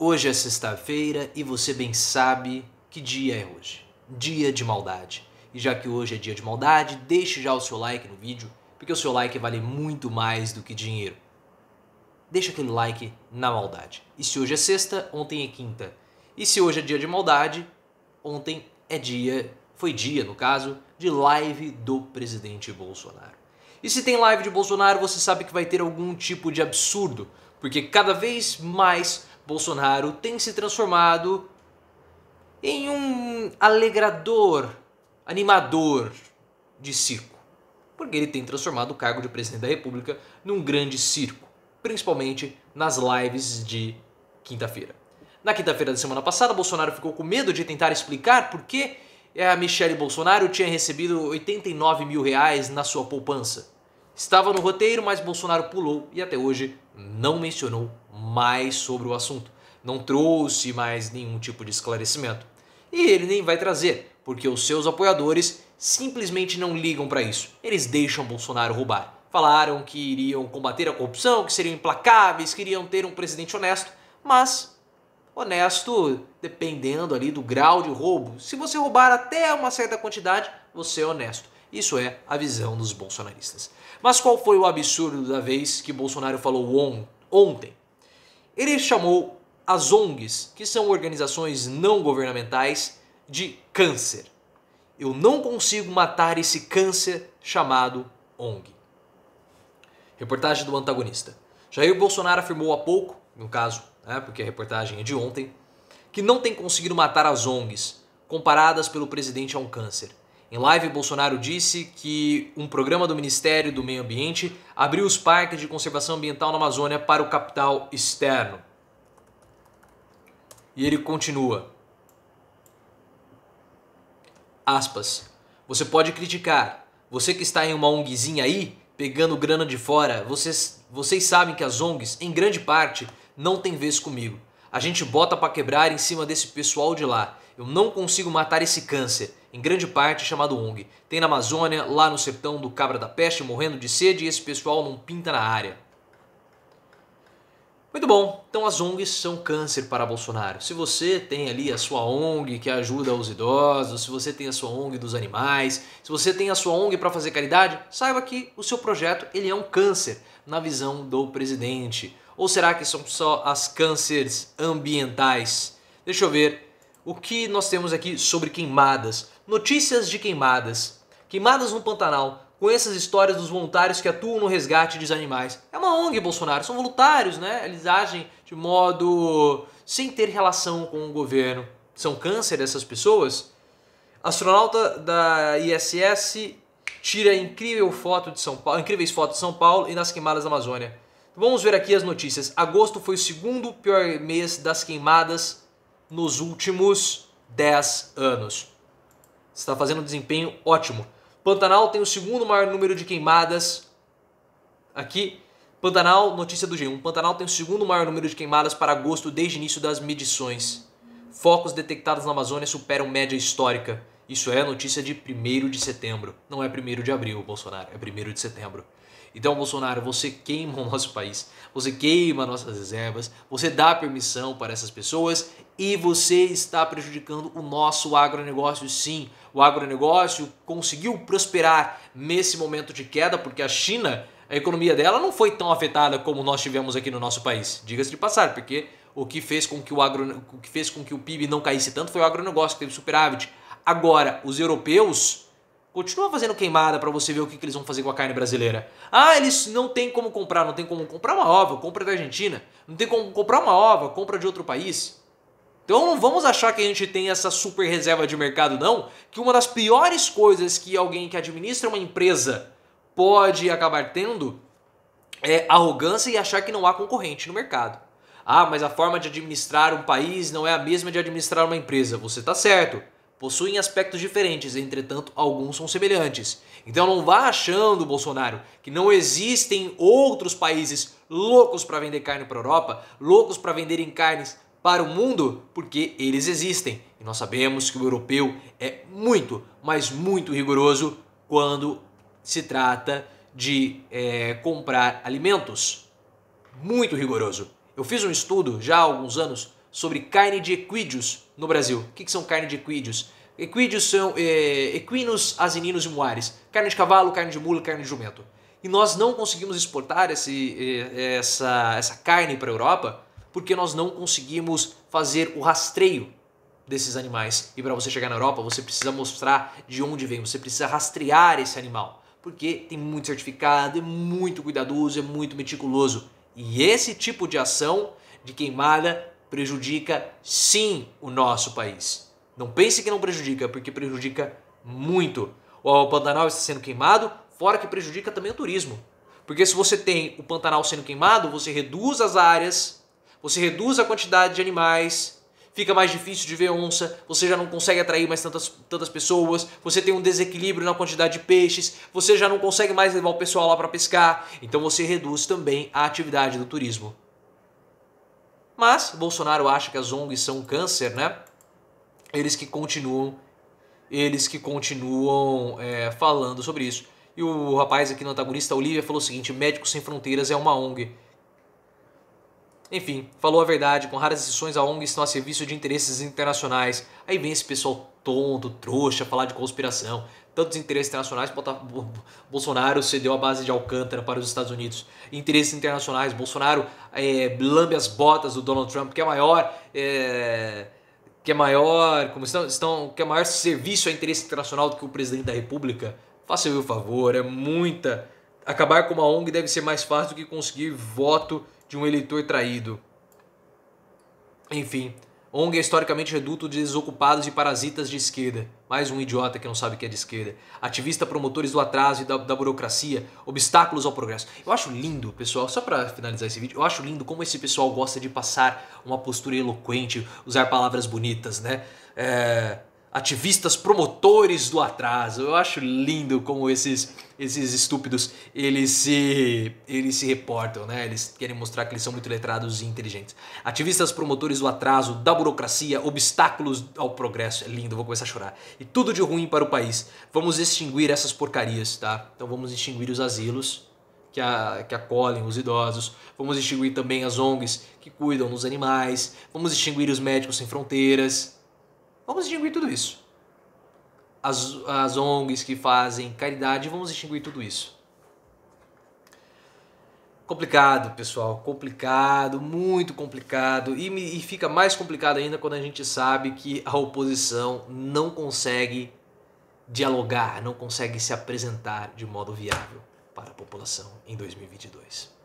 Hoje é sexta-feira e você bem sabe que dia é hoje. Dia de maldade. E já que hoje é dia de maldade, deixe já o seu like no vídeo, porque o seu like vale muito mais do que dinheiro. Deixa aquele like na maldade. E se hoje é sexta, ontem é quinta. E se hoje é dia de maldade, ontem é dia, foi dia no caso, de live do presidente Bolsonaro. E se tem live de Bolsonaro, você sabe que vai ter algum tipo de absurdo, porque cada vez mais Bolsonaro tem se transformado em um alegrador, animador de circo. Porque ele tem transformado o cargo de presidente da República num grande circo, principalmente nas lives de quinta-feira. Na quinta-feira da semana passada, Bolsonaro ficou com medo de tentar explicar por que eh, a Michelle Bolsonaro tinha recebido 89 mil reais na sua poupança. Estava no roteiro, mas Bolsonaro pulou e até hoje não mencionou mais sobre o assunto. Não trouxe mais nenhum tipo de esclarecimento. E ele nem vai trazer, porque os seus apoiadores simplesmente não ligam para isso. Eles deixam Bolsonaro roubar. Falaram que iriam combater a corrupção, que seriam implacáveis, que iriam ter um presidente honesto, mas honesto dependendo ali do grau de roubo. Se você roubar até uma certa quantidade, você é honesto. Isso é a visão dos bolsonaristas. Mas qual foi o absurdo da vez que Bolsonaro falou on ontem? Ele chamou as ONGs, que são organizações não governamentais, de câncer. Eu não consigo matar esse câncer chamado ONG. Reportagem do antagonista. Jair Bolsonaro afirmou há pouco, no caso, né, porque a reportagem é de ontem, que não tem conseguido matar as ONGs, comparadas pelo presidente a um câncer. Em live, Bolsonaro disse que um programa do Ministério do Meio Ambiente abriu os parques de conservação ambiental na Amazônia para o capital externo. E ele continua. Aspas. Você pode criticar. Você que está em uma ONGzinha aí, pegando grana de fora, vocês, vocês sabem que as ONGs, em grande parte, não têm vez comigo. A gente bota para quebrar em cima desse pessoal de lá. Eu não consigo matar esse câncer, em grande parte chamado ONG. Tem na Amazônia, lá no sertão do Cabra da Peste, morrendo de sede e esse pessoal não pinta na área. Muito bom, então as ONGs são câncer para Bolsonaro. Se você tem ali a sua ONG que ajuda os idosos, se você tem a sua ONG dos animais, se você tem a sua ONG para fazer caridade, saiba que o seu projeto ele é um câncer na visão do presidente. Ou será que são só as cânceres ambientais? Deixa eu ver o que nós temos aqui sobre queimadas, notícias de queimadas, queimadas no Pantanal, com essas histórias dos voluntários que atuam no resgate dos animais. É uma ONG, Bolsonaro, são voluntários, né? Eles agem de modo sem ter relação com o governo. São câncer essas pessoas? Astronauta da ISS tira incrível foto de São Paulo, incríveis fotos de São Paulo e nas queimadas da Amazônia. Vamos ver aqui as notícias. Agosto foi o segundo pior mês das queimadas nos últimos 10 anos. Está fazendo um desempenho ótimo. Pantanal tem o segundo maior número de queimadas aqui. Pantanal, notícia do G1. Pantanal tem o segundo maior número de queimadas para agosto desde o início das medições. Focos detectados na Amazônia superam média histórica. Isso é notícia de 1 de setembro. Não é 1 de abril, Bolsonaro, é 1 de setembro. Então, Bolsonaro, você queima o nosso país, você queima nossas reservas, você dá permissão para essas pessoas e você está prejudicando o nosso agronegócio, sim. O agronegócio conseguiu prosperar nesse momento de queda porque a China, a economia dela não foi tão afetada como nós tivemos aqui no nosso país. Diga-se de passar, porque o que fez com que o agro, o que fez com que o PIB não caísse tanto foi o agronegócio que teve superávit. Agora, os europeus Continua fazendo queimada para você ver o que, que, eles vão fazer com a carne brasileira. Ah, eles não tem como comprar, não tem como comprar uma ova, compra da Argentina. Não tem como comprar uma ova, compra de outro país. Então não vamos achar que a gente tem essa super reserva de mercado não, que uma das piores coisas que alguém que administra uma empresa pode acabar tendo é arrogância e achar que não há concorrente no mercado. Ah, mas a forma de administrar um país não é a mesma de administrar uma empresa. Você está certo possuem aspectos diferentes, entretanto, alguns são semelhantes. Então não vá achando, Bolsonaro, que não existem outros países loucos para vender carne para a Europa, loucos para venderem carnes para o mundo, porque eles existem. E nós sabemos que o europeu é muito, mas muito rigoroso quando se trata de é, comprar alimentos. Muito rigoroso. Eu fiz um estudo já há alguns anos sobre carne de equídeos no Brasil. O que, que são carne de equídeos? Equídeos são é, equinos, asininos e moares. Carne de cavalo, carne de mula, carne de jumento. E nós não conseguimos exportar esse, é, essa, essa carne para a Europa porque nós não conseguimos fazer o rastreio desses animais. E para você chegar na Europa, você precisa mostrar de onde vem, você precisa rastrear esse animal. Porque tem muito certificado, é muito cuidadoso, é muito meticuloso. E esse tipo de ação de queimada prejudica sim o nosso país. Não pense que não prejudica, porque prejudica muito. O Pantanal está sendo queimado, fora que prejudica também o turismo. Porque se você tem o Pantanal sendo queimado, você reduz as áreas, você reduz a quantidade de animais, fica mais difícil de ver onça, você já não consegue atrair mais tantas, tantas pessoas, você tem um desequilíbrio na quantidade de peixes, você já não consegue mais levar o pessoal lá para pescar, então você reduz também a atividade do turismo. Mas Bolsonaro acha que as ONGs são um câncer, né? Eles que continuam, eles que continuam é, falando sobre isso. E o rapaz aqui no antagonista, Olivia, falou o seguinte: Médicos Sem Fronteiras é uma ONG. Enfim, falou a verdade, com raras exceções a ONG estão a serviço de interesses internacionais. Aí vem esse pessoal tonto, trouxa, falar de conspiração. Tantos interesses internacionais, Bolsonaro cedeu a base de Alcântara para os Estados Unidos. Interesses internacionais, Bolsonaro é, lambe as botas do Donald Trump, que é maior... É, que é maior, como estão, estão, que é maior serviço a interesse internacional do que o presidente da República. Faça o favor, é muita. Acabar com uma ONG deve ser mais fácil do que conseguir voto de um eleitor traído. Enfim, ONG é historicamente reduto de desocupados e parasitas de esquerda. Mais um idiota que não sabe que é de esquerda. Ativista promotores do atraso e da, da burocracia, obstáculos ao progresso. Eu acho lindo, pessoal, só para finalizar esse vídeo, eu acho lindo como esse pessoal gosta de passar uma postura eloquente, usar palavras bonitas, né? É, ativistas promotores do atraso. Eu acho lindo como esses esses estúpidos eles se eles se reportam, né? Eles querem mostrar que eles são muito letrados e inteligentes. Ativistas promotores do atraso, da burocracia, obstáculos ao progresso. É lindo, vou começar a chorar. E tudo de ruim para o país. Vamos extinguir essas porcarias, tá? Então vamos extinguir os asilos que, a, que acolhem os idosos. Vamos extinguir também as ONGs que cuidam dos animais. Vamos extinguir os médicos sem fronteiras Vamos extinguir tudo isso. As, as ONGs que fazem caridade, vamos extinguir tudo isso. Complicado, pessoal, complicado, muito complicado. E, e fica mais complicado ainda quando a gente sabe que a oposição não consegue dialogar, não consegue se apresentar de modo viável para a população em 2022.